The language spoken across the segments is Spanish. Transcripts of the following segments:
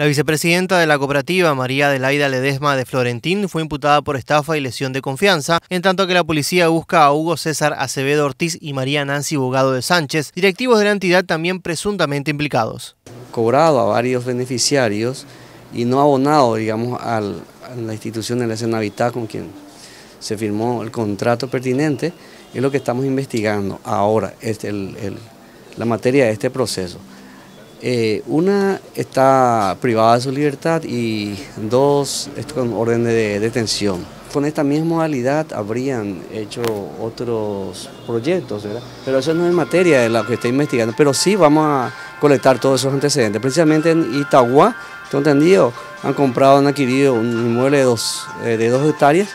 La vicepresidenta de la cooperativa, María Adelaida Ledesma de Florentín, fue imputada por estafa y lesión de confianza, en tanto que la policía busca a Hugo César Acevedo Ortiz y María Nancy Bogado de Sánchez, directivos de la entidad también presuntamente implicados. Cobrado a varios beneficiarios y no abonado, digamos, a la institución de la escena con quien se firmó el contrato pertinente, es lo que estamos investigando ahora, es este, la materia de este proceso. Eh, una está privada de su libertad y dos es con orden de detención. Con esta misma modalidad habrían hecho otros proyectos, Pero eso no es materia de la que está investigando, pero sí vamos a colectar todos esos antecedentes. Precisamente en Itagua, entendido, han comprado, han adquirido un inmueble de eh, de dos hectáreas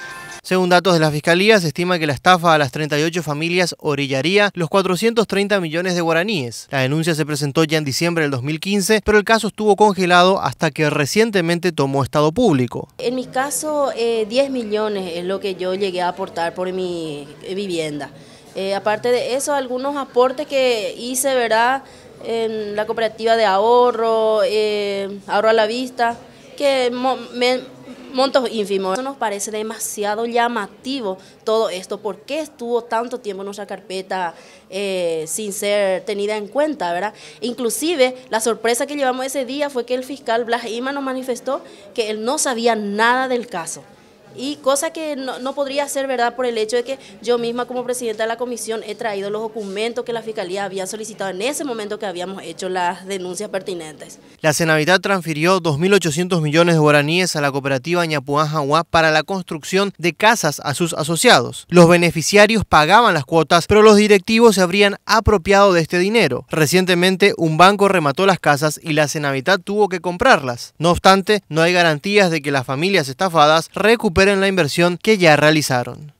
según datos de la Fiscalía, se estima que la estafa a las 38 familias orillaría los 430 millones de guaraníes. La denuncia se presentó ya en diciembre del 2015, pero el caso estuvo congelado hasta que recientemente tomó estado público. En mi caso, 10 eh, millones es lo que yo llegué a aportar por mi eh, vivienda. Eh, aparte de eso, algunos aportes que hice, ¿verdad? En la cooperativa de ahorro, ahorro a la vista, que me, montos ínfimos. Eso nos parece demasiado llamativo todo esto. ¿Por qué estuvo tanto tiempo en nuestra carpeta eh, sin ser tenida en cuenta, verdad? Inclusive, la sorpresa que llevamos ese día fue que el fiscal Blas Ima nos manifestó que él no sabía nada del caso y cosa que no, no, podría ser verdad por el hecho de que yo misma como presidenta de la comisión he traído los documentos que la Fiscalía había solicitado en ese momento que habíamos hecho las denuncias pertinentes. La Cenavitat transfirió 2.800 millones de guaraníes a la cooperativa Ñapuán jahuá para la construcción de casas a sus asociados. Los beneficiarios pagaban las cuotas, pero los directivos se habrían apropiado de este dinero. Recientemente un banco remató las casas y la Cenavitat tuvo que comprarlas. No obstante, no hay garantías de que las familias estafadas recuperen en la inversión que ya realizaron.